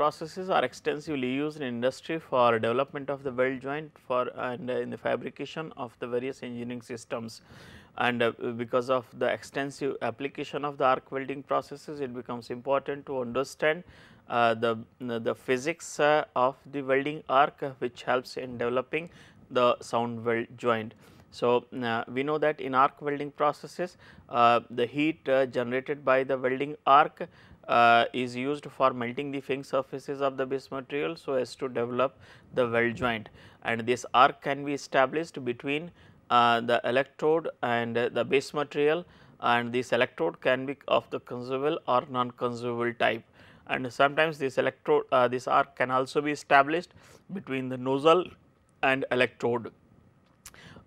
processes are extensively used in industry for development of the weld joint for and uh, in the fabrication of the various engineering systems and uh, because of the extensive application of the arc welding processes it becomes important to understand uh, the, the physics uh, of the welding arc uh, which helps in developing the sound weld joint. So, uh, we know that in arc welding processes the heat generated by the welding arc uh, is used for melting the fine surfaces of the base material so as to develop the weld joint and this arc can be established between uh, the electrode and the base material and this electrode can be of the consumable or non-consumable type and sometimes this electrode uh, this arc can also be established between the nozzle and electrode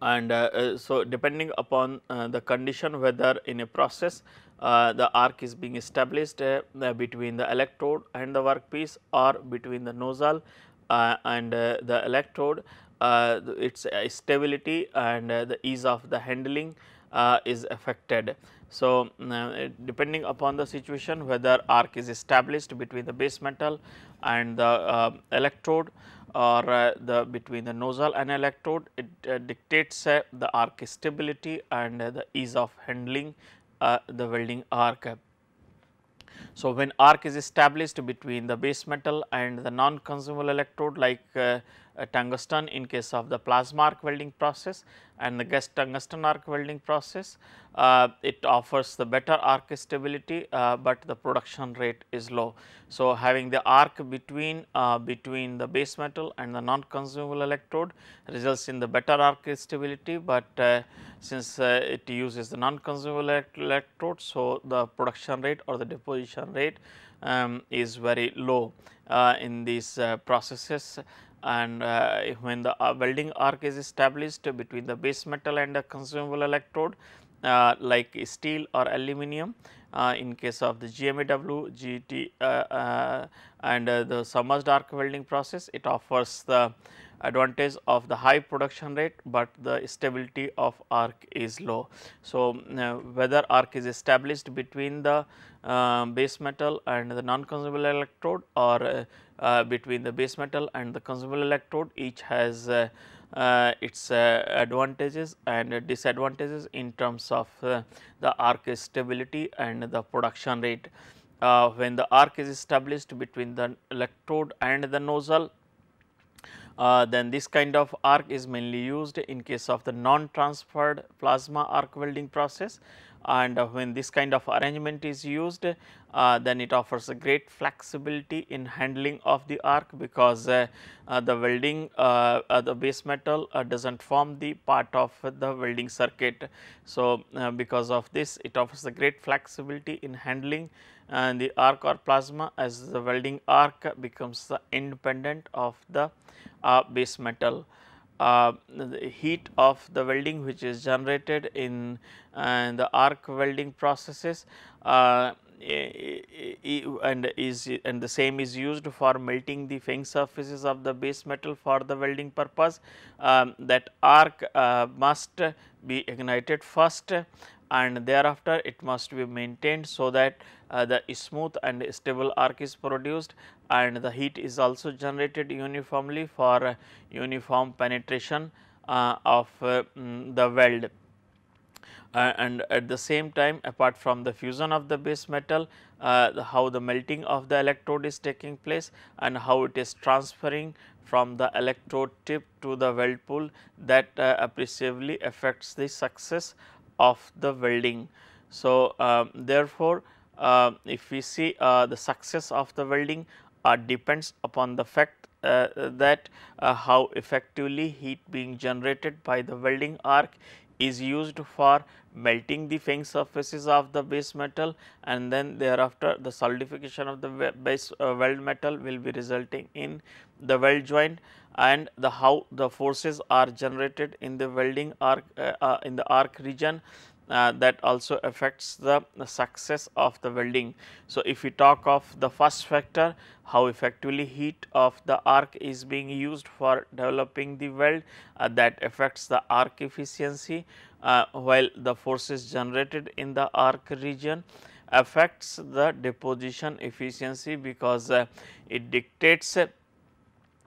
and uh, uh so depending upon uh, the condition whether in a process uh, the arc is being established uh, between the electrode and the workpiece or between the nozzle uh, and the electrode. its stability and the ease of the handling is affected. So, mm, depending upon the situation whether arc is established between the base metal and the electrode or uh, the between the nozzle and electrode it uh, dictates uh, the arc stability and the ease of handling uh, the welding arc. So, when arc is established between the base metal and the non-consumable electrode like uh, tungsten in case of the plasma arc welding process and the gas tungsten arc welding process. Uh, it offers the better arc stability, uh, but the production rate is low. So, having the arc between uh, between the base metal and the non-consumable electrode results in the better arc stability, but since it uses the non-consumable elect electrode, so the production rate or the deposition rate um, is very low uh, in these uh, processes and uh, when the uh, welding arc is established between the base metal and the consumable electrode uh, like steel or aluminum uh, in case of the GMAW, GT uh, uh, and the submerged arc welding process it offers the advantage of the high production rate, but the stability of arc is low. So, uh, whether arc is established between the uh, base metal and the non-consumable electrode or uh, uh, between the base metal and the consumable electrode each has uh, uh, its advantages and disadvantages in terms of the arc stability and the production rate. when the arc is established between the electrode and the nozzle uh, then this kind of arc is mainly used in case of the non transferred plasma arc welding process and when this kind of arrangement is used uh, then it offers a great flexibility in handling of the arc because uh, uh, the welding uh, uh, the base metal uh, does not form the part of the welding circuit. So, because of this it offers a great flexibility in handling and the arc or plasma as the welding arc becomes the independent of the base metal. Uh, the heat of the welding which is generated in uh, the arc welding processes uh, and is and the same is used for melting the fine surfaces of the base metal for the welding purpose. Um, that arc uh, must be ignited first and thereafter it must be maintained so that uh, the smooth and stable arc is produced and the heat is also generated uniformly for uh, uniform penetration uh, of uh, mm, the weld. Uh, and at the same time apart from the fusion of the base metal uh, the, how the melting of the electrode is taking place and how it is transferring from the electrode tip to the weld pool that uh, appreciably affects the success of the welding. So, um, therefore, if we see the success of the welding uh, depends upon the fact uh, that uh, how effectively heat being generated by the welding arc is used for melting the fine surfaces of the base metal and then thereafter the solidification of the base uh, weld metal will be resulting in the weld joint and the how the forces are generated in the welding arc uh, uh, in the arc region uh, that also affects the, the success of the welding. So, if we talk of the first factor how effectively heat of the arc is being used for developing the weld uh, that affects the arc efficiency uh, while the forces generated in the arc region affects the deposition efficiency because it dictates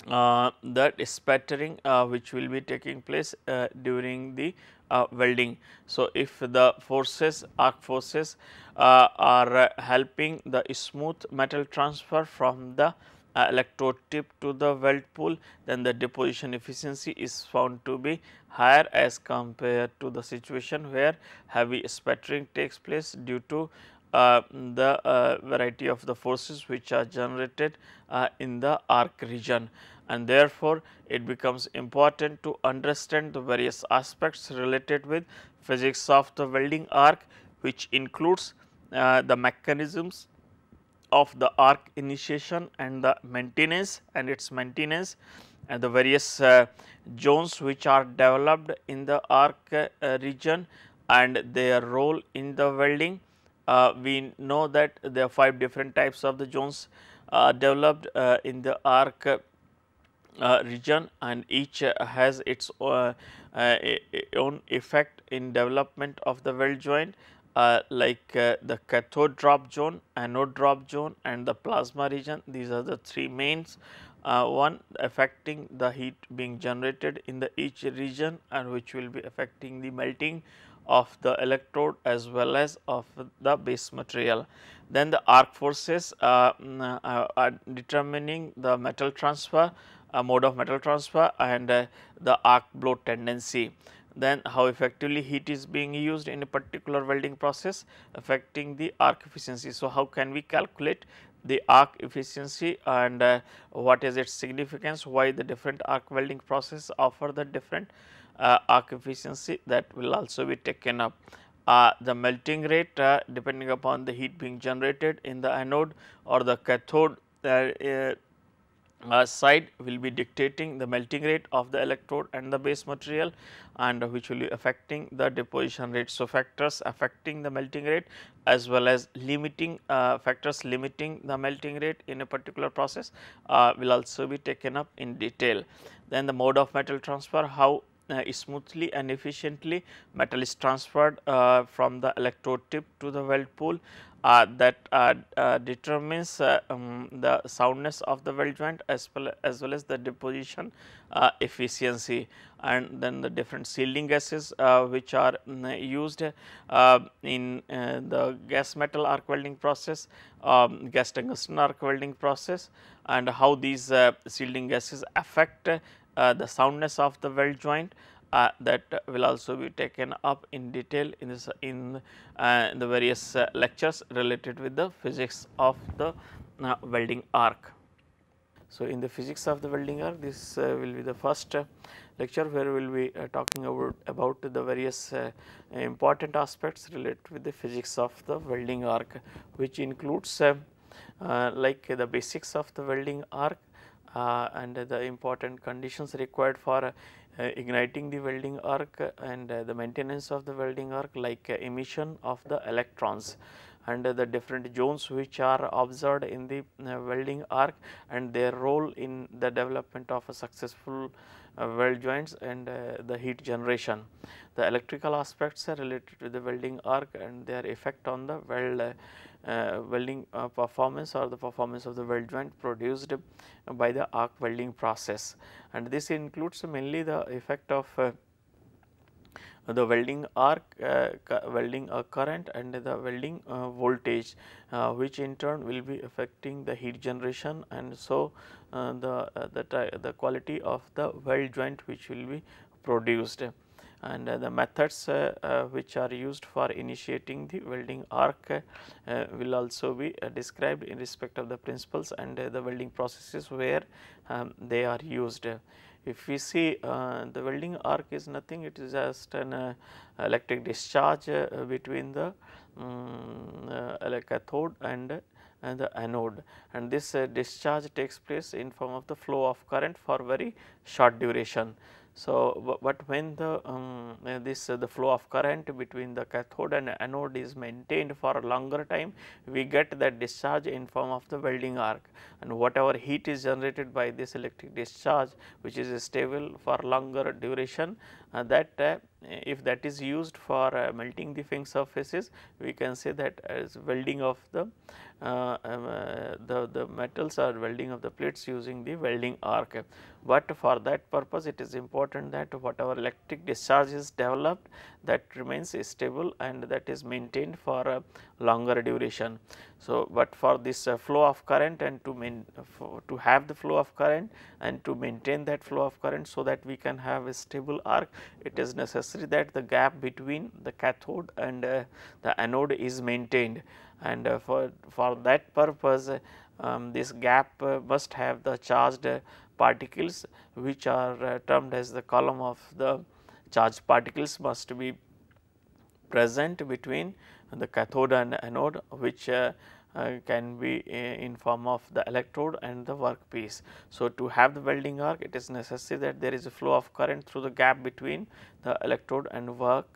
uh, that spattering uh, which will be taking place uh, during the uh, welding. So, if the forces arc forces uh, are uh, helping the smooth metal transfer from the electrode tip to the weld pool then the deposition efficiency is found to be higher as compared to the situation where heavy spattering takes place due to uh, the uh, variety of the forces which are generated uh, in the arc region and therefore, it becomes important to understand the various aspects related with physics of the welding arc which includes the mechanisms of the arc initiation and the maintenance and its maintenance and the various uh, zones which are developed in the arc uh, region and their role in the welding uh, we know that there are 5 different types of the zones uh, developed uh, in the arc uh, region and each uh, has its uh, own effect in development of the weld joint like the cathode drop zone, anode drop zone and the plasma region these are the three mains. one affecting the heat being generated in the each region and which will be affecting the melting of the electrode as well as of the base material. Then the arc forces uh, mm, uh, are determining the metal transfer, uh, mode of metal transfer and uh, the arc blow tendency. Then how effectively heat is being used in a particular welding process affecting the arc efficiency. So, how can we calculate the arc efficiency and uh, what is its significance, why the different arc welding process offer the different uh, arc efficiency that will also be taken up. Uh, the melting rate uh, depending upon the heat being generated in the anode or the cathode uh, side will be dictating the melting rate of the electrode and the base material and which will be affecting the deposition rate. So, factors affecting the melting rate as well as limiting uh, factors limiting the melting rate in a particular process uh, will also be taken up in detail. Then the mode of metal transfer, how uh, smoothly and efficiently. Metal is transferred uh, from the electrode tip to the weld pool uh, that determines um, the soundness of the weld joint as well as, well as the deposition efficiency and then the different sealing gases which are mm, used in the gas metal arc welding process, um, gas tungsten arc welding process and how these sealing gases affect uh, the soundness of the weld joint uh, that will also be taken up in detail in this in, uh, in the various lectures related with the physics of the welding arc. So, in the physics of the welding arc this uh, will be the first uh, lecture where we will be uh, talking about, about the various important aspects related with the physics of the welding arc which includes like the basics of the welding arc uh, and the important conditions required for uh, igniting the welding arc and uh, the maintenance of the welding arc like emission of the electrons and the different zones which are observed in the welding arc and their role in the development of a successful weld joints and the heat generation. The electrical aspects are related to the welding arc and their effect on the weld uh, welding uh, performance or the performance of the weld joint produced by the arc welding process. And this includes mainly the effect of uh, the welding arc, uh, welding uh, current and the welding uh, voltage which in turn will be affecting the heat generation and so the, the, the quality of the weld joint which will be produced and uh, the methods uh, uh, which are used for initiating the welding arc will also be described in respect of the principles and the welding processes where um, they are used if we see uh, the welding arc is nothing it is just an uh, electric discharge uh, between the um, cathode and, and the anode and this discharge takes place in form of the flow of current for very short duration. So, but when the um, this uh, the flow of current between the cathode and anode is maintained for a longer time, we get that discharge in form of the welding arc and whatever heat is generated by this electric discharge which is stable for longer duration uh, that uh, if that is used for uh, melting the fine surfaces we can say that as welding of the, uh, um, uh, the, the metals or welding of the plates using the welding arc. But for that purpose it is important that whatever electric discharge is developed that remains stable and that is maintained for a longer duration. So, but for this uh, flow of current and to main uh, to have the flow of current and to maintain that flow of current so that we can have a stable arc it is necessary that the gap between the cathode and uh, the anode is maintained and uh, for, for that purpose um, this gap uh, must have the charged uh, particles which are termed as the column of the charged particles must be present between the cathode and anode which uh, uh, can be uh, in form of the electrode and the workpiece. So, to have the welding arc it is necessary that there is a flow of current through the gap between the electrode and work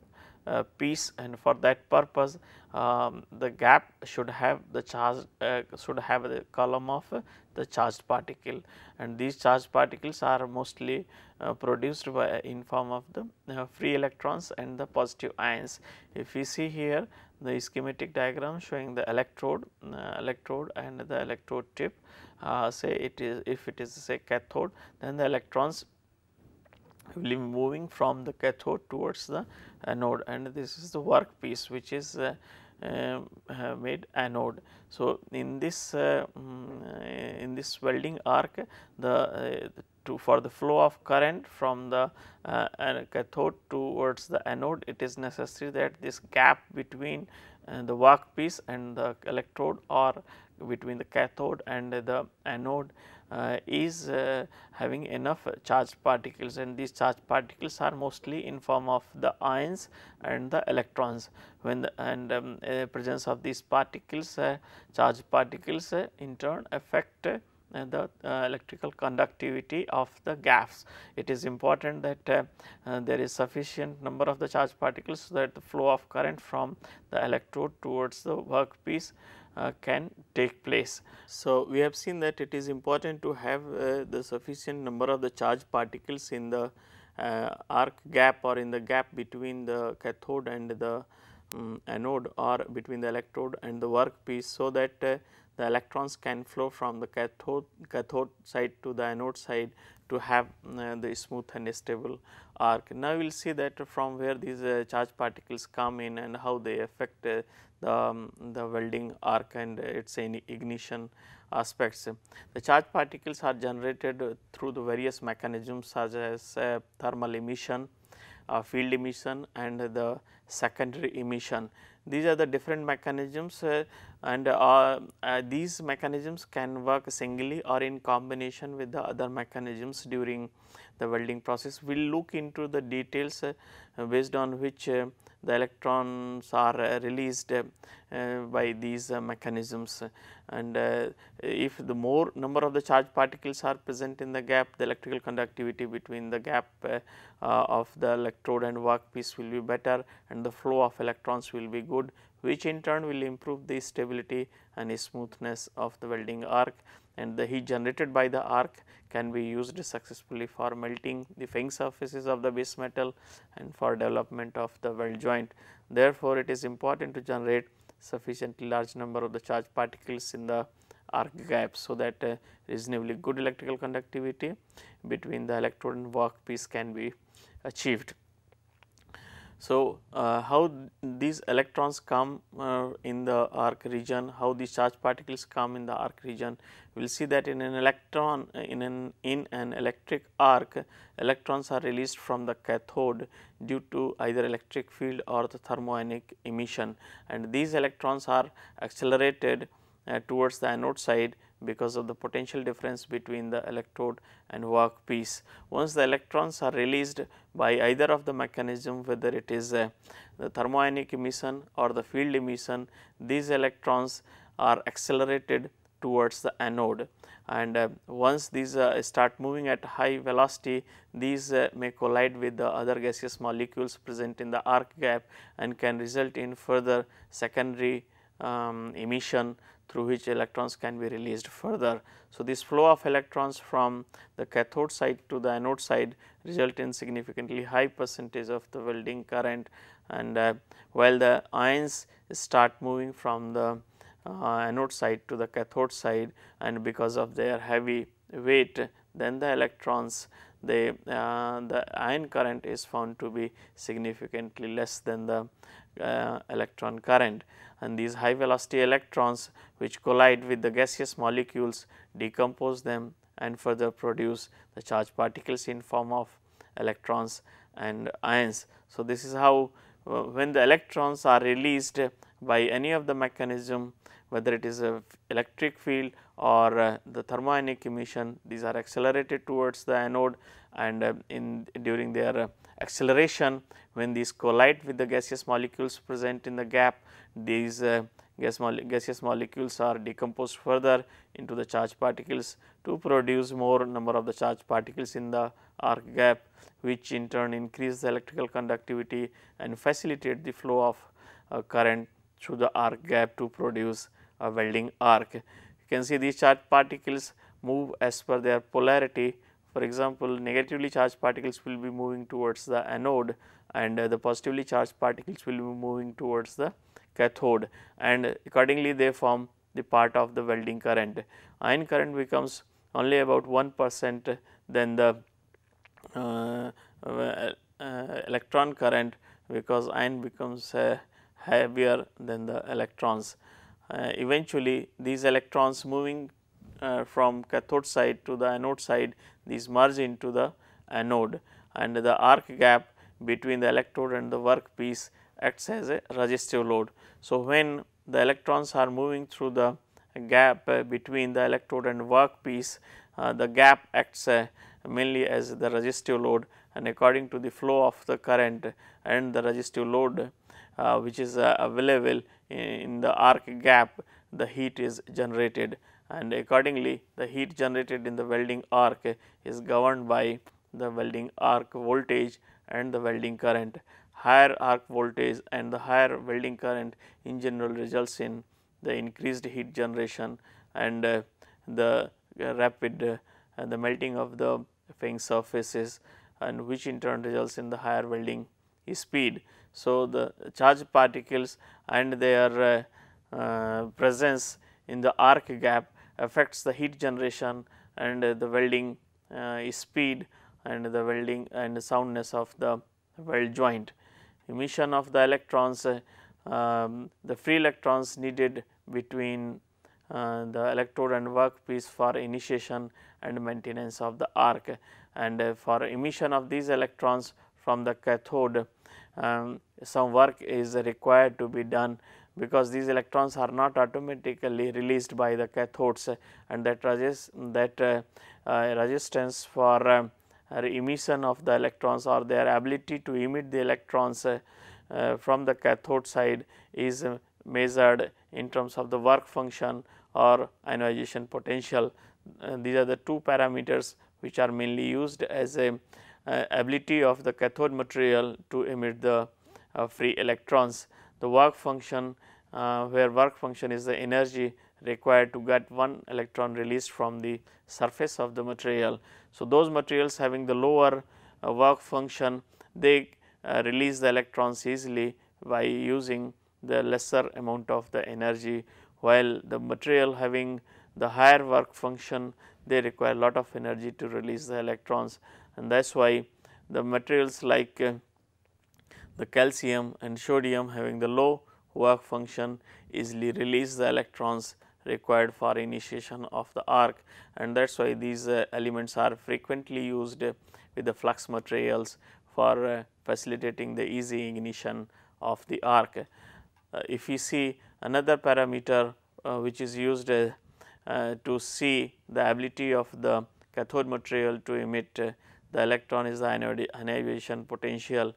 uh, piece and for that purpose um, the gap should have the charge uh, should have the column of uh, the charged particle and these charged particles are mostly produced by in form of the free electrons and the positive ions. If we see here the schematic diagram showing the electrode uh, electrode and the electrode tip uh, say it is if it is say cathode then the electrons will be moving from the cathode towards the anode uh, and this is the work piece which is uh, uh, made anode. So, in this uh, mm, in this welding arc the, uh, to for the flow of current from the cathode towards the anode it is necessary that this gap between the workpiece and the electrode or between the cathode and the anode uh, is uh, having enough uh, charged particles and these charged particles are mostly in form of the ions and the electrons when the and um, presence of these particles charged particles in turn affect uh, the uh, electrical conductivity of the gaps. It is important that uh, there is sufficient number of the charged particles so that the flow of current from the electrode towards the workpiece uh, can take place. So, we have seen that it is important to have uh, the sufficient number of the charge particles in the uh, arc gap or in the gap between the cathode and the um, anode or between the electrode and the workpiece. So, that the electrons can flow from the cathode, cathode side to the anode side to have uh, the smooth and stable arc. Now, we will see that from where these uh, charge particles come in and how they affect uh, the, um, the welding arc and its ignition aspects. The charge particles are generated through the various mechanisms such as uh, thermal emission, uh, field emission and the secondary emission. These are the different mechanisms uh, and uh, uh, these mechanisms can work singly or in combination with the other mechanisms during the welding process. We will look into the details uh, based on which uh, the electrons are uh, released by these mechanisms and if the more number of the charge particles are present in the gap the electrical conductivity between the gap of the electrode and workpiece will be better and the flow of electrons will be good which in turn will improve the stability and smoothness of the welding arc and the heat generated by the arc can be used successfully for melting the fang surfaces of the base metal and for development of the weld joint. Therefore, it is important to generate sufficiently large number of the charge particles in the arc gap. So, that uh, reasonably good electrical conductivity between the electrode and work piece can be achieved. So, uh, how these electrons come uh, in the arc region, how these charge particles come in the arc region, we will see that in an electron uh, in an in an electric arc, electrons are released from the cathode due to either electric field or the thermionic emission and these electrons are accelerated uh, towards the anode side because of the potential difference between the electrode and work piece. Once the electrons are released by either of the mechanism whether it is uh, the thermionic emission or the field emission, these electrons are accelerated towards the anode and uh, once these uh, start moving at high velocity these uh, may collide with the other gaseous molecules present in the arc gap and can result in further secondary um, emission through which electrons can be released further. So, this flow of electrons from the cathode side to the anode side result in significantly high percentage of the welding current and uh, while the ions start moving from the uh, anode side to the cathode side and because of their heavy weight then the electrons the, uh, the ion current is found to be significantly less than the uh, electron current and these high velocity electrons which collide with the gaseous molecules decompose them and further produce the charged particles in form of electrons and ions. So, this is how uh, when the electrons are released by any of the mechanism whether it is a electric field or uh, the thermionic emission these are accelerated towards the anode and uh, in during their uh, acceleration when these collide with the gaseous molecules present in the gap these uh, gas mole gaseous molecules are decomposed further into the charge particles to produce more number of the charge particles in the arc gap which in turn increase the electrical conductivity and facilitate the flow of uh, current through the arc gap to produce a welding arc. You can see these charged particles move as per their polarity. For example, negatively charged particles will be moving towards the anode and uh, the positively charged particles will be moving towards the cathode and accordingly they form the part of the welding current. Ion current becomes only about 1 percent than the uh, uh, electron current because ion becomes uh, heavier than the electrons. Uh, eventually these electrons moving uh, from cathode side to the anode side these merge into the anode and the arc gap between the electrode and the workpiece acts as a resistive load. So, when the electrons are moving through the gap uh, between the electrode and workpiece, uh, the gap acts uh, mainly as the resistive load and according to the flow of the current and the resistive load uh, which is available in the arc gap the heat is generated and accordingly the heat generated in the welding arc is governed by the welding arc voltage and the welding current. Higher arc voltage and the higher welding current in general results in the increased heat generation and uh, the uh, rapid uh, the melting of the fang surfaces and which in turn results in the higher welding speed. So, the charge particles and their uh, uh, presence in the arc gap affects the heat generation and the welding uh, speed and the welding and the soundness of the weld joint. Emission of the electrons, um, the free electrons needed between uh, the electrode and workpiece for initiation and maintenance of the arc and uh, for emission of these electrons from the cathode um, some work is required to be done because these electrons are not automatically released by the cathodes and that, resist, that uh, uh, resistance for uh, emission of the electrons or their ability to emit the electrons uh, uh, from the cathode side is measured in terms of the work function or ionization potential. Uh, these are the two parameters which are mainly used as a uh, ability of the cathode material to emit the uh, free electrons. The work function uh, where work function is the energy required to get one electron released from the surface of the material. So, those materials having the lower uh, work function they uh, release the electrons easily by using the lesser amount of the energy while the material having the higher work function they require lot of energy to release the electrons and that is why the materials like uh, the calcium and sodium having the low work function easily release the electrons required for initiation of the arc and that is why these uh, elements are frequently used uh, with the flux materials for uh, facilitating the easy ignition of the arc. Uh, if we see another parameter uh, which is used uh, to see the ability of the cathode material to emit the electron is the ionization potential.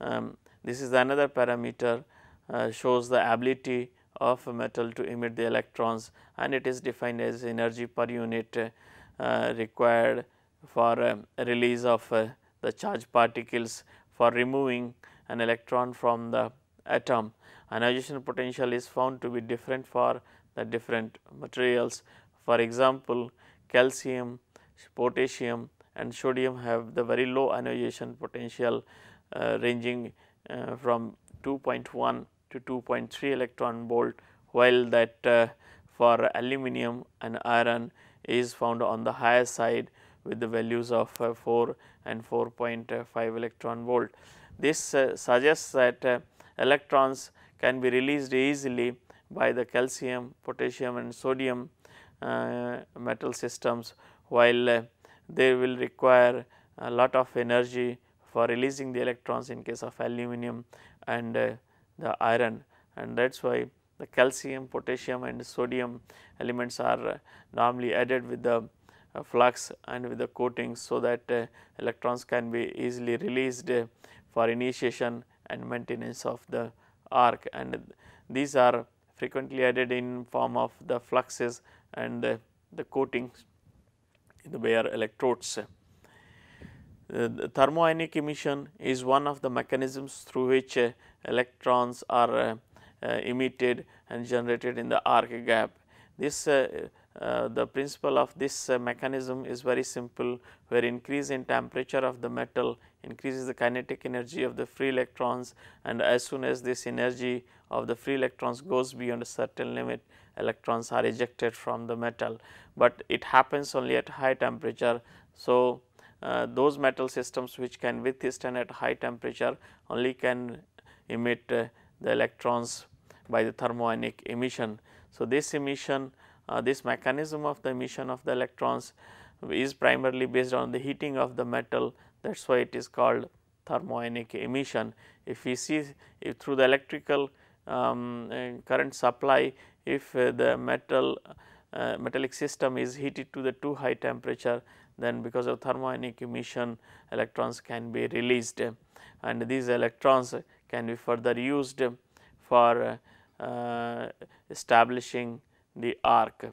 Um, this is another parameter uh, shows the ability of a metal to emit the electrons and it is defined as energy per unit uh, required for um, release of uh, the charge particles for removing an electron from the atom. Ionization potential is found to be different for the different materials. For example, calcium, potassium and sodium have the very low ionization potential uh, ranging uh, from 2.1 to 2.3 electron volt while that uh, for aluminum and iron is found on the higher side with the values of uh, 4 and 4.5 electron volt. This uh, suggests that uh, electrons can be released easily by the calcium, potassium and sodium metal systems while they will require a lot of energy for releasing the electrons in case of aluminum and uh, the iron and that is why the calcium, potassium and sodium elements are uh, normally added with the uh, flux and with the coatings. So, that uh, electrons can be easily released for initiation and maintenance of the arc and these are frequently added in form of the fluxes and the coatings the bare electrodes. The uh, thermionic emission is one of the mechanisms through which uh, electrons are uh, emitted and generated in the arc gap. This uh, the principle of this uh, mechanism is very simple where increase in temperature of the metal increases the kinetic energy of the free electrons and as soon as this energy of the free electrons goes beyond a certain limit electrons are ejected from the metal, but it happens only at high temperature. So, uh, those metal systems which can withstand at high temperature only can emit uh, the electrons by the thermionic emission. So, this emission uh, this mechanism of the emission of the electrons is primarily based on the heating of the metal that is why it is called thermionic emission. If we see if through the electrical um, uh, current supply if uh, the metal uh, metallic system is heated to the too high temperature then because of thermionic emission electrons can be released and these electrons can be further used for uh, establishing the arc.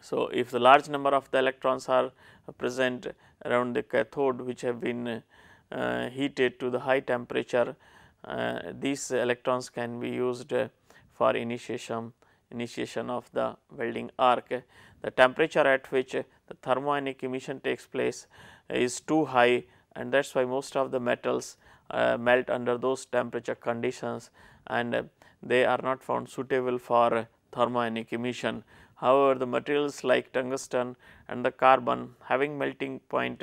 So, if the large number of the electrons are present around the cathode which have been uh, heated to the high temperature, uh, these electrons can be used uh, for initiation initiation of the welding arc. The temperature at which the thermionic emission takes place is too high and that is why most of the metals uh, melt under those temperature conditions and uh, they are not found suitable for uh, thermionic emission. However, the materials like tungsten and the carbon having melting point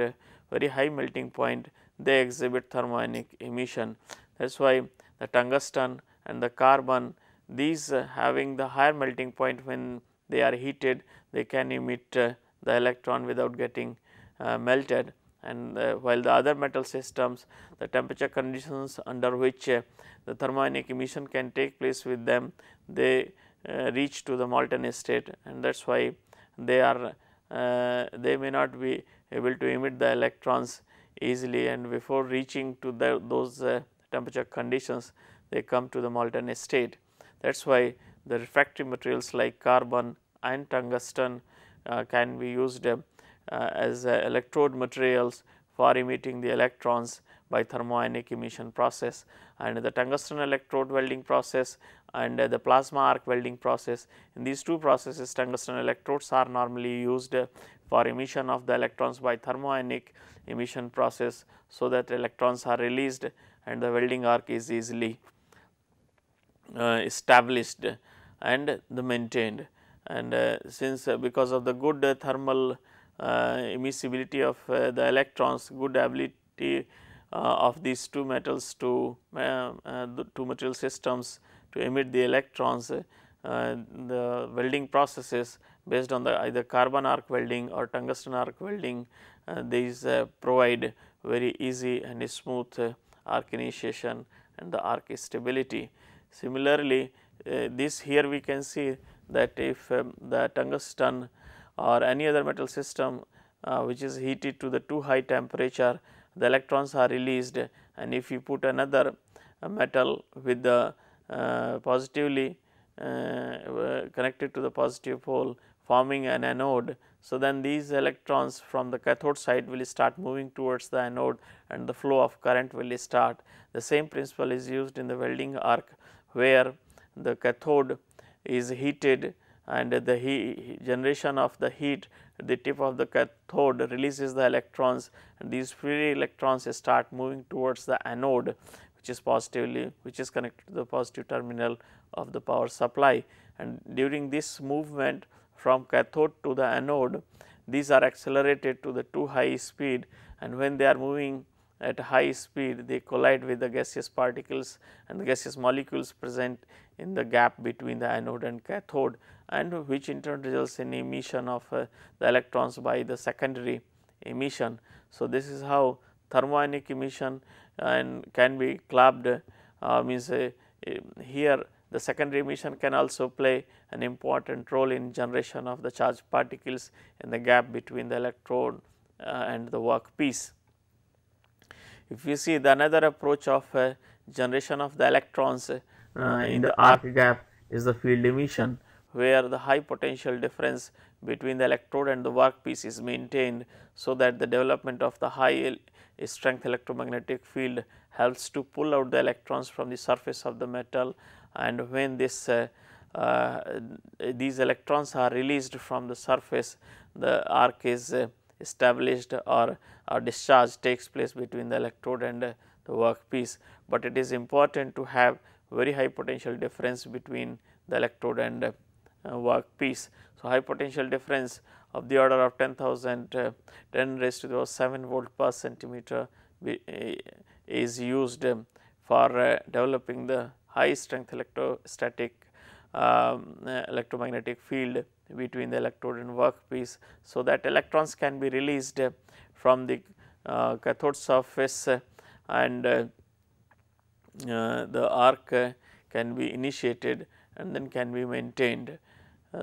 very high melting point they exhibit thermionic emission. That is why the tungsten and the carbon these uh, having the higher melting point when they are heated they can emit uh, the electron without getting uh, melted and while the other metal systems the temperature conditions under which the thermionic emission can take place with them they reach to the molten state and that is why they are they may not be able to emit the electrons easily and before reaching to the, those temperature conditions they come to the molten state. That is why the refractory materials like carbon and tungsten uh, can be used uh, as uh, electrode materials for emitting the electrons by thermionic emission process and the tungsten electrode welding process and uh, the plasma arc welding process. In these two processes tungsten electrodes are normally used uh, for emission of the electrons by thermionic emission process. So, that electrons are released and the welding arc is easily uh, established and the maintained and uh, since uh, because of the good thermal emissibility of the electrons, good ability of these two metals to the two material systems to emit the electrons, the welding processes based on the either carbon arc welding or tungsten arc welding, these provide very easy and smooth arc initiation and the arc stability. Similarly, uh, this here we can see that if um, the tungsten or any other metal system uh, which is heated to the too high temperature, the electrons are released and if you put another uh, metal with the uh, positively uh, uh, connected to the positive pole forming an anode. So, then these electrons from the cathode side will start moving towards the anode and the flow of current will start. The same principle is used in the welding arc where the cathode is heated and the he generation of the heat the tip of the cathode releases the electrons and these free electrons start moving towards the anode which is positively which is connected to the positive terminal of the power supply and during this movement from cathode to the anode these are accelerated to the too high speed and when they are moving at high speed they collide with the gaseous particles and the gaseous molecules present in the gap between the anode and cathode and which in turn results in emission of uh, the electrons by the secondary emission. So, this is how thermionic emission uh, and can be clubbed uh, means uh, uh, here the secondary emission can also play an important role in generation of the charged particles in the gap between the electrode uh, and the work piece. If you see the another approach of uh, generation of the electrons uh, uh, in the arc gap is the field emission where the high potential difference between the electrode and the workpiece is maintained. So, that the development of the high strength electromagnetic field helps to pull out the electrons from the surface of the metal and when this uh, uh, these electrons are released from the surface the arc is uh, established or, or discharge takes place between the electrode and the workpiece, but it is important to have very high potential difference between the electrode and uh, workpiece. So, high potential difference of the order of 10,000 uh, 10 raised to the power 7 volt per centimeter be, uh, is used um, for uh, developing the high strength electrostatic um, uh, electromagnetic field between the electrode and workpiece. So, that electrons can be released uh, from the uh, cathode surface uh, and the arc can be initiated and then can be maintained.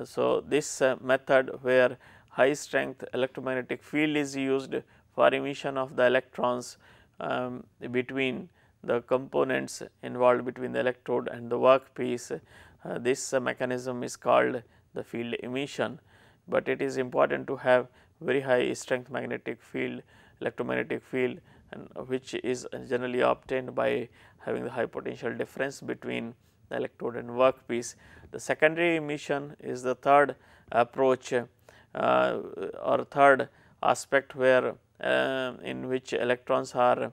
so, this method where high strength electromagnetic field is used for emission of the electrons um, between the components involved between the electrode and the workpiece. Uh, this uh, mechanism is called the field emission, but it is important to have very high strength magnetic field, electromagnetic field and which is generally obtained by having the high potential difference between the electrode and workpiece. The secondary emission is the third approach uh, or third aspect where uh, in which electrons are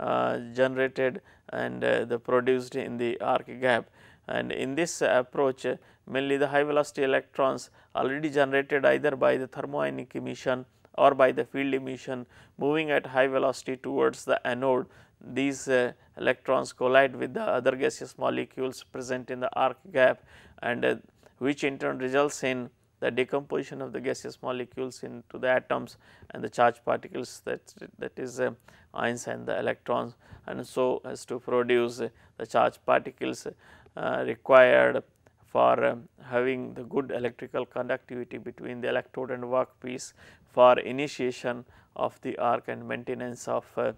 uh, generated and uh, the produced in the arc gap and in this approach mainly the high velocity electrons already generated either by the thermionic emission or by the field emission moving at high velocity towards the anode these uh, electrons collide with the other gaseous molecules present in the arc gap and uh, which in turn results in the decomposition of the gaseous molecules into the atoms and the charged particles that that is uh, ions and the electrons and so as to produce the charged particles uh, required for um, having the good electrical conductivity between the electrode and workpiece for initiation of the arc and maintenance of uh,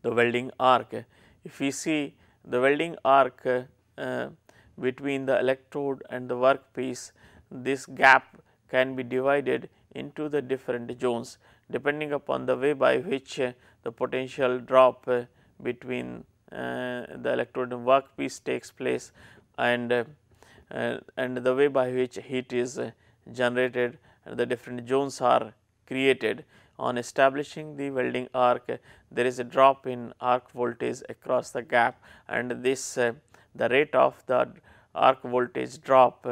the welding arc. If we see the welding arc uh, between the electrode and the workpiece, this gap can be divided into the different zones depending upon the way by which the potential drop between uh, the electrode workpiece takes place and uh, uh, and the way by which heat is generated the different zones are created. On establishing the welding arc, there is a drop in arc voltage across the gap and this uh, the rate of the arc voltage drop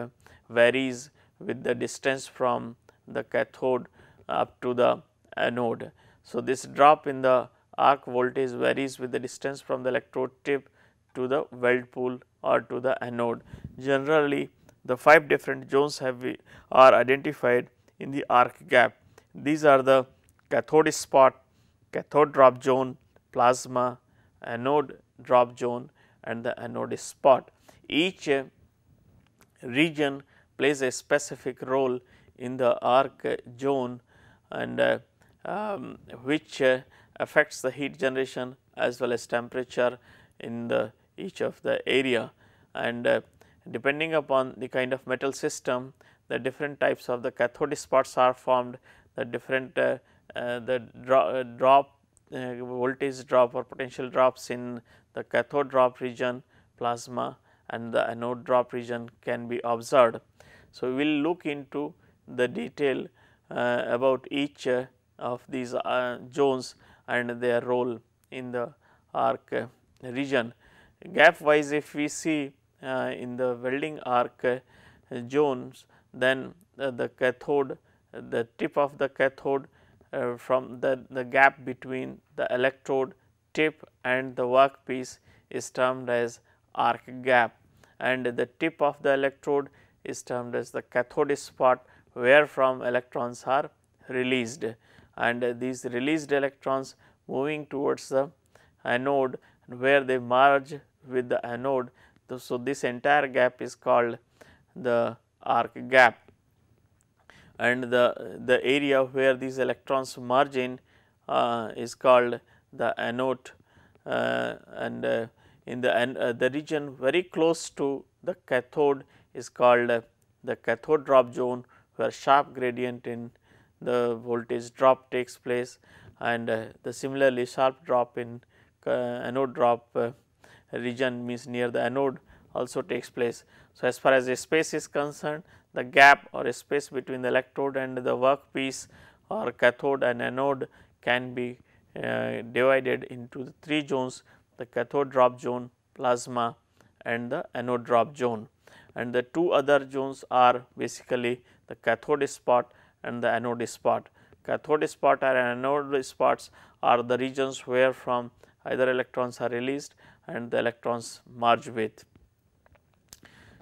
varies with the distance from the cathode up to the anode. So, this drop in the arc voltage varies with the distance from the electrode tip to the weld pool or to the anode. Generally, the 5 different zones have are identified in the arc gap. These are the cathode spot, cathode drop zone, plasma, anode drop zone and the anode spot. Each uh, region plays a specific role in the arc zone and uh, um, which uh, affects the heat generation as well as temperature in the each of the area and uh, depending upon the kind of metal system the different types of the cathode spots are formed the different uh, uh, the dro uh, drop uh, voltage drop or potential drops in the cathode drop region plasma and the anode drop region can be observed. So, we will look into the detail uh, about each of these zones and their role in the arc region. Gap wise if we see uh, in the welding arc uh, zones then uh, the cathode the tip of the cathode from the, the gap between the electrode tip and the workpiece is termed as arc gap and the tip of the electrode is termed as the cathode spot where from electrons are released and these released electrons moving towards the anode where they merge with the anode. So, this entire gap is called the arc gap and the, the area where these electrons merge in uh, is called the anode uh, and uh, in the an, uh, the region very close to the cathode is called the cathode drop zone where sharp gradient in the voltage drop takes place and uh, the similarly sharp drop in uh, anode drop uh, region means near the anode also takes place. So, as far as the space is concerned the gap or space between the electrode and the workpiece or cathode and anode can be uh, divided into the three zones the cathode drop zone, plasma and the anode drop zone and the two other zones are basically the cathode spot and the anode is Cathode spot, and anode spots are the regions where from either electrons are released and the electrons merge with.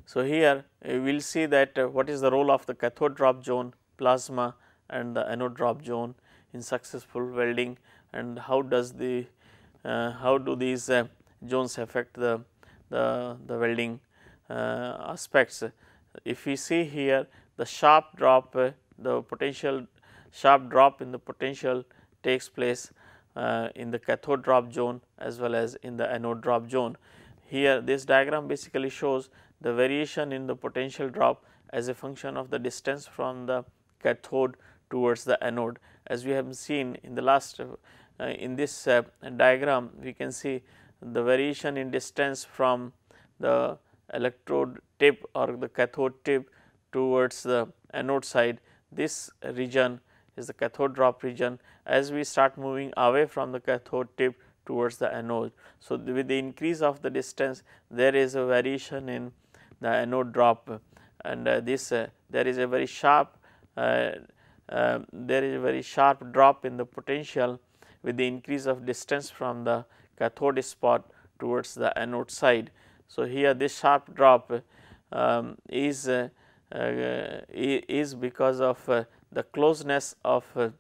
So, here uh, we will see that uh, what is the role of the cathode drop zone plasma and the anode drop zone in successful welding and how does the uh, how do these uh, zones affect the the, the welding uh, aspects. If we see here the sharp drop uh, the potential sharp drop in the potential takes place uh, in the cathode drop zone as well as in the anode drop zone. Here this diagram basically shows the variation in the potential drop as a function of the distance from the cathode towards the anode. As we have seen in the last uh, in this uh, diagram we can see the variation in distance from the electrode tip or the cathode tip towards the anode side this region is the cathode drop region as we start moving away from the cathode tip towards the anode. So, the, with the increase of the distance there is a variation in the anode drop and uh, this uh, there is a very sharp uh, uh, there is a very sharp drop in the potential with the increase of distance from the cathode spot towards the anode side. So, here this sharp drop um, is uh, uh, is because of uh, the closeness of uh,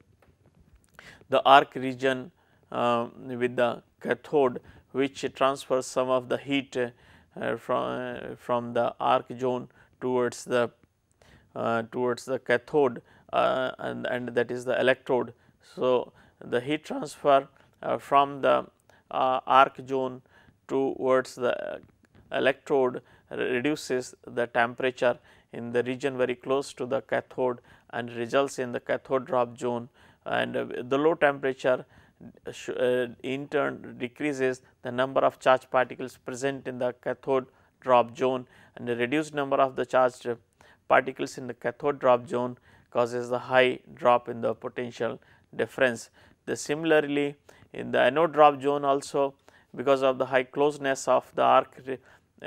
the arc region um, with the cathode which transfers some of the heat from, from the arc zone towards the towards the cathode and, and that is the electrode. So, the heat transfer from the arc zone towards the electrode reduces the temperature in the region very close to the cathode and results in the cathode drop zone and uh, the low temperature uh, in turn decreases the number of charged particles present in the cathode drop zone and the reduced number of the charged particles in the cathode drop zone causes the high drop in the potential difference. The similarly, in the anode drop zone also because of the high closeness of the arc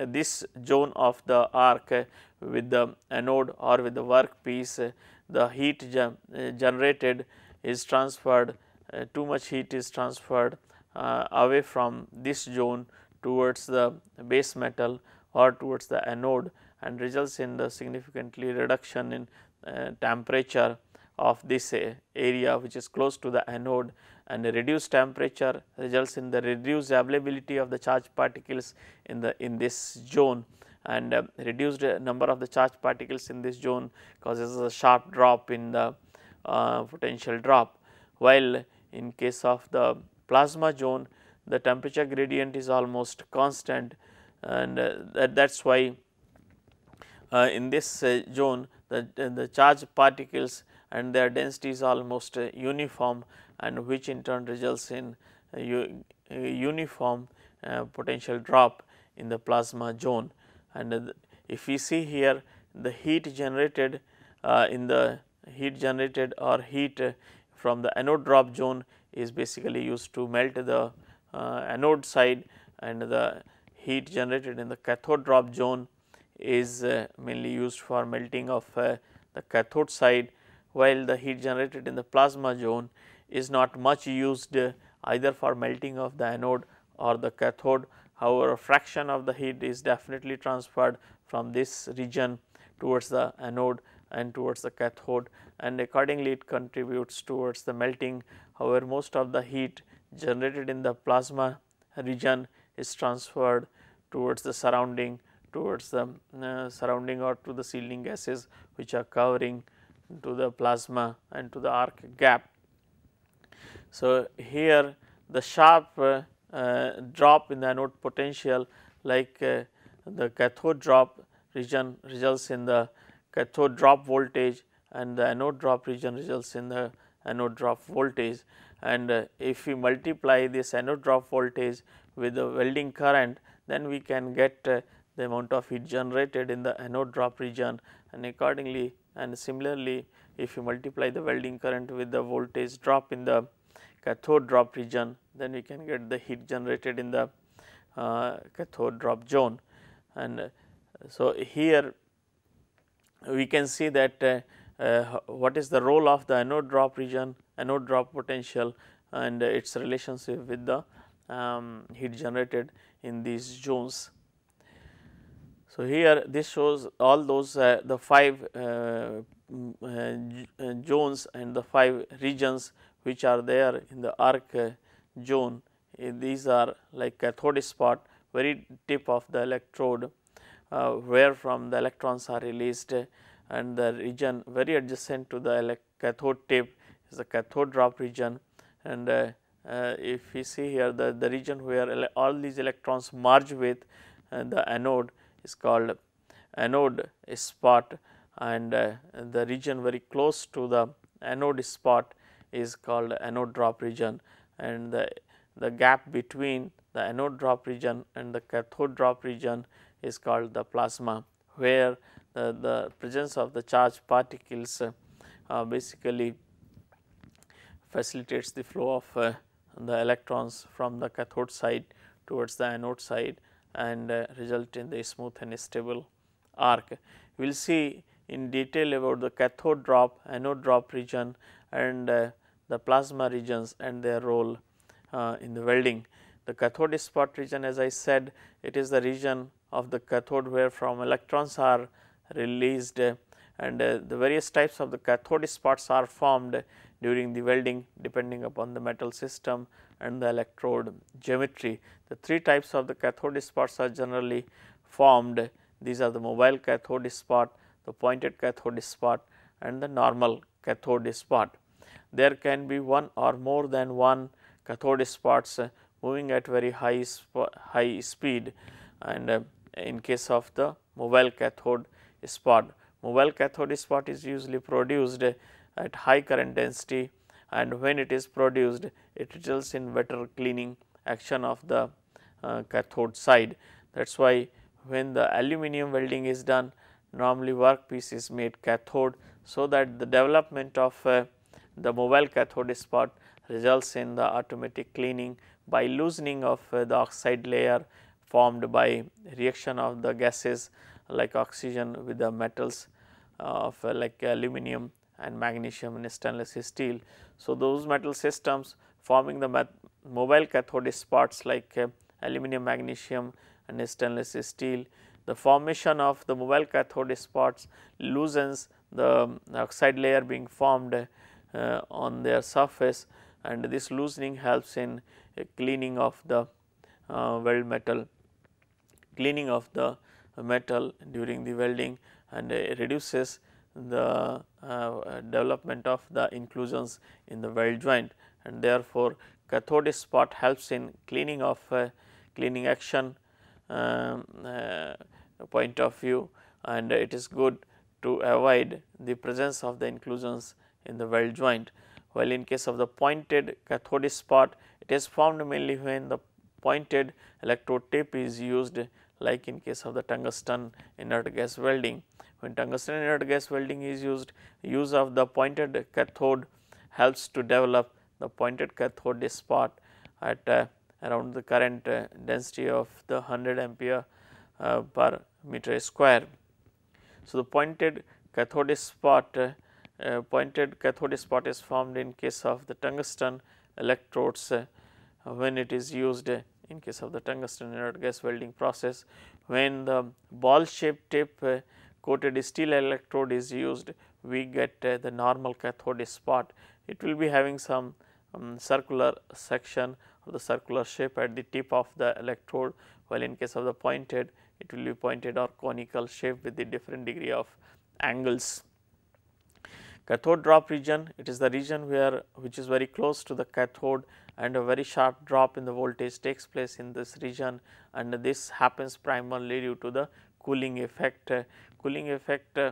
this zone of the arc with the anode or with the workpiece, the heat eh, generated is transferred, eh, too much heat is transferred eh, away from this zone towards the base metal or towards the anode and results in the significantly reduction in temperature of this area which is close to the anode and reduced temperature results in the reduced availability of the charged particles in the in this zone and uh, reduced uh, number of the charged particles in this zone causes a sharp drop in the uh, potential drop. While in case of the plasma zone the temperature gradient is almost constant and uh, that, that is why uh, in this uh, zone the, the charged particles and their density is almost uh, uniform and which in turn results in uh, uh, uniform potential drop in the plasma zone. And if we see here the heat generated in the heat generated or heat from the anode drop zone is basically used to melt the anode side and the heat generated in the cathode drop zone is mainly used for melting of the cathode side while the heat generated in the plasma zone is not much used uh, either for melting of the anode or the cathode. However, a fraction of the heat is definitely transferred from this region towards the anode and towards the cathode and accordingly it contributes towards the melting. However, most of the heat generated in the plasma region is transferred towards the surrounding towards the uh, surrounding or to the shielding gases which are covering to the plasma and to the arc gap. So, here the sharp uh, uh, drop in the anode potential like uh, the cathode drop region results in the cathode drop voltage and the anode drop region results in the anode drop voltage. And uh, if we multiply this anode drop voltage with the welding current then we can get uh, the amount of heat generated in the anode drop region and accordingly and similarly if you multiply the welding current with the voltage drop in the cathode drop region then we can get the heat generated in the uh, cathode drop zone and uh, so here we can see that uh, uh, what is the role of the anode drop region anode drop potential and its relationship with the um, heat generated in these zones. So, here this shows all those uh, the 5 uh, uh, uh, zones and the 5 regions which are there in the arc uh, zone. these are like cathode spot very tip of the electrode where from the electrons are released and the region very adjacent to the cathode tip is the cathode drop region and uh, if we see here the, the region where all these electrons merge with uh, the anode is called anode spot and uh, the region very close to the anode spot is called anode drop region and the, the gap between the anode drop region and the cathode drop region is called the plasma where the, the presence of the charged particles uh, uh basically facilitates the flow of uh, the electrons from the cathode side towards the anode side and uh, result in the smooth and stable arc. We will see in detail about the cathode drop, anode drop region and uh, the plasma regions and their role uh, in the welding. The cathode spot region as I said it is the region of the cathode where from electrons are released and the various types of the cathode spots are formed during the welding depending upon the metal system and the electrode geometry. The three types of the cathode spots are generally formed. These are the mobile cathode spot, the pointed cathode spot and the normal cathode spot. There can be one or more than one cathode spots uh, moving at very high, high speed and uh, in case of the mobile cathode spot. Mobile cathode spot is usually produced uh, at high current density and when it is produced it results in better cleaning action of the uh, cathode side. That is why when the aluminum welding is done normally workpiece is made cathode. So, that the development of uh, the mobile cathode spot results in the automatic cleaning by loosening of uh, the oxide layer formed by reaction of the gases like oxygen with the metals of uh, like aluminum and magnesium in stainless steel. So, those metal systems forming the mobile cathode spots like uh, aluminum, magnesium and stainless steel. The formation of the mobile cathode spots loosens the um, oxide layer being formed uh, on their surface and this loosening helps in uh, cleaning of the uh, weld metal, cleaning of the metal during the welding and uh, reduces the uh, development of the inclusions in the weld joint and therefore, cathode spot helps in cleaning of uh, cleaning action um, uh, point of view and it is good to avoid the presence of the inclusions in the weld joint. While in case of the pointed cathode spot, it is formed mainly when the pointed electrode tip is used like in case of the tungsten inert gas welding when tungsten inert gas welding is used, use of the pointed cathode helps to develop the pointed cathode spot at uh, around the current uh, density of the 100 ampere uh, per meter square. So, the pointed cathode spot uh, uh, pointed cathode spot is formed in case of the tungsten electrodes uh, when it is used in case of the tungsten inert gas welding process when the ball shaped tip coated steel electrode is used, we get uh, the normal cathode spot. It will be having some um, circular section of the circular shape at the tip of the electrode, while in case of the pointed, it will be pointed or conical shape with the different degree of angles. Cathode drop region, it is the region where which is very close to the cathode and a very sharp drop in the voltage takes place in this region and this happens primarily due to the cooling effect cooling effect uh,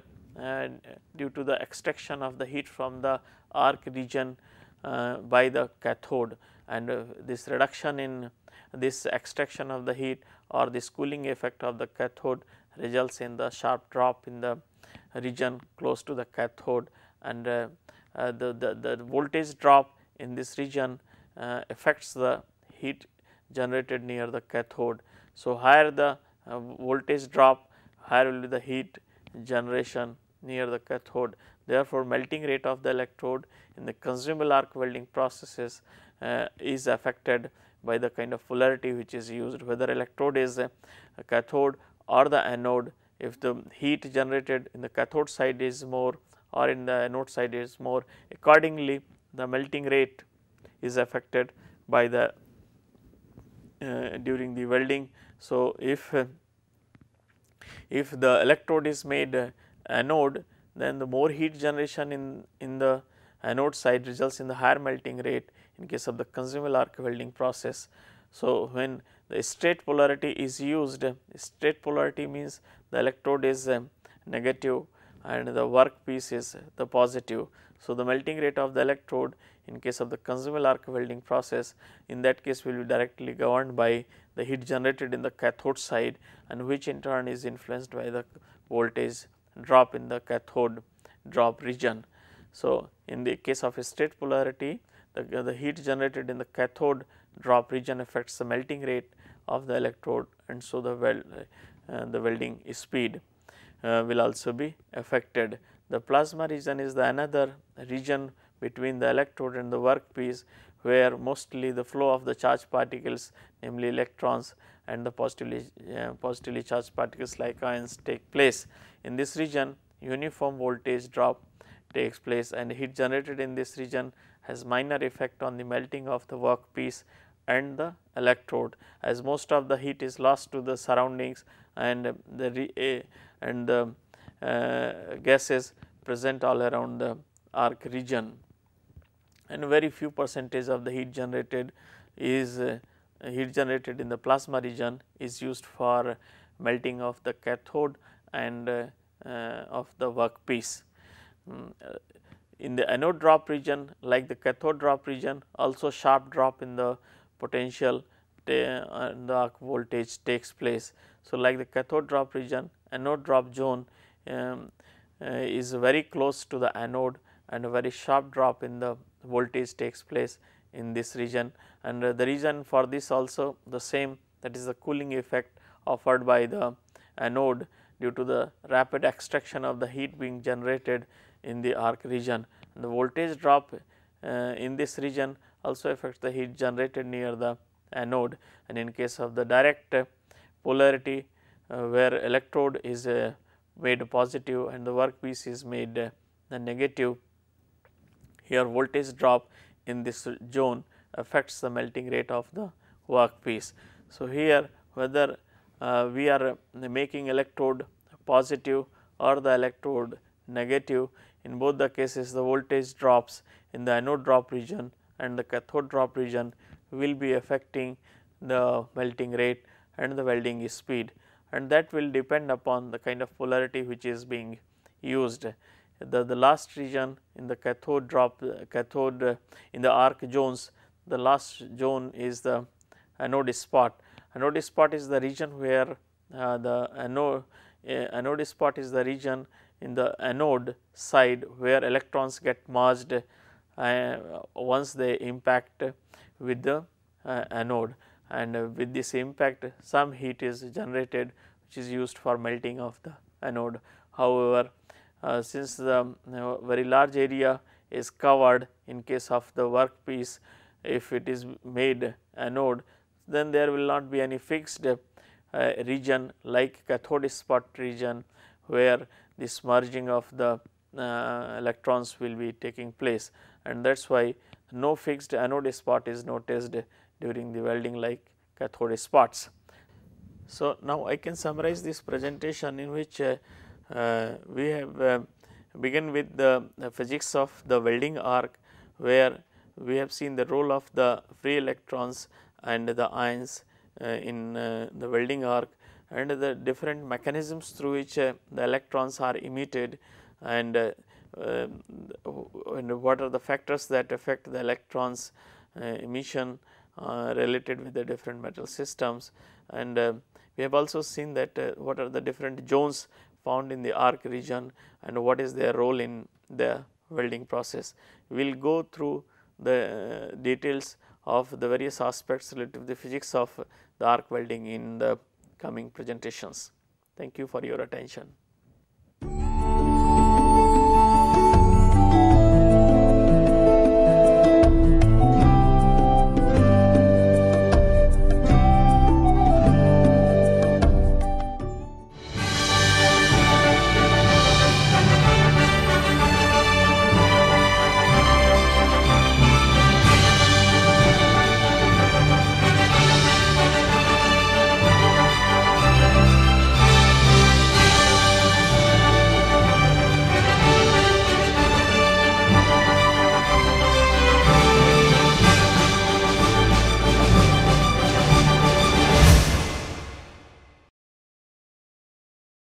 due to the extraction of the heat from the arc region uh, by the cathode and uh, this reduction in this extraction of the heat or this cooling effect of the cathode results in the sharp drop in the region close to the cathode and uh, uh, the, the, the, voltage drop in this region uh, affects the heat generated near the cathode. So, higher the voltage drop higher will be the heat generation near the cathode. Therefore, melting rate of the electrode in the consumable arc welding processes uh, is affected by the kind of polarity which is used whether electrode is a, a cathode or the anode. If the heat generated in the cathode side is more or in the anode side is more accordingly the melting rate is affected by the uh, during the welding. So, if uh, if the electrode is made uh, anode then the more heat generation in, in the anode side results in the higher melting rate in case of the consumable arc welding process. So, when the straight polarity is used, straight polarity means the electrode is uh, negative and the work piece is uh, the positive. So, the melting rate of the electrode in case of the consumable arc welding process in that case will be directly governed by the heat generated in the cathode side and which in turn is influenced by the voltage drop in the cathode drop region. So, in the case of state polarity the, the heat generated in the cathode drop region affects the melting rate of the electrode and so the weld, uh, the welding speed uh, will also be affected. The plasma region is the another region between the electrode and the workpiece where mostly the flow of the charged particles namely electrons and the positively, uh, positively charged particles like ions take place. In this region uniform voltage drop takes place and heat generated in this region has minor effect on the melting of the workpiece and the electrode as most of the heat is lost to the surroundings and the uh, and the uh, gases present all around the arc region and very few percentage of the heat generated is uh, heat generated in the plasma region is used for melting of the cathode and uh, uh, of the workpiece. Mm, uh, in the anode drop region like the cathode drop region also sharp drop in the potential uh, in the arc voltage takes place. So, like the cathode drop region anode drop zone um, uh, is very close to the anode and a very sharp drop in the voltage takes place in this region and uh, the reason for this also the same that is the cooling effect offered by the anode due to the rapid extraction of the heat being generated in the arc region. The voltage drop uh, in this region also affects the heat generated near the anode and in case of the direct polarity uh, where electrode is uh, made positive and the workpiece is made the uh, negative here voltage drop in this zone affects the melting rate of the workpiece. So, here whether uh, we are making electrode positive or the electrode negative in both the cases the voltage drops in the anode drop region and the cathode drop region will be affecting the melting rate and the welding speed and that will depend upon the kind of polarity which is being used the, the last region in the cathode drop uh, cathode uh, in the arc zones the last zone is the anode spot. Anode spot is the region where uh, the anode, uh, anode spot is the region in the anode side where electrons get merged uh, once they impact with the uh, anode and with this impact some heat is generated which is used for melting of the anode. However, uh, since the very large area is covered in case of the workpiece if it is made anode then there will not be any fixed uh, region like cathode spot region where this merging of the uh, electrons will be taking place and that is why no fixed anode spot is noticed during the welding like cathode spots. So, now I can summarize this presentation in which uh, uh, we have uh, begin with the, the physics of the welding arc where we have seen the role of the free electrons and the ions uh, in uh, the welding arc and the different mechanisms through which uh, the electrons are emitted and, uh, and, what are the factors that affect the electrons emission related with the different metal systems and we have also seen that what are the different zones found in the arc region and what is their role in the welding process. We will go through the uh, details of the various aspects related to the physics of the arc welding in the coming presentations. Thank you for your attention.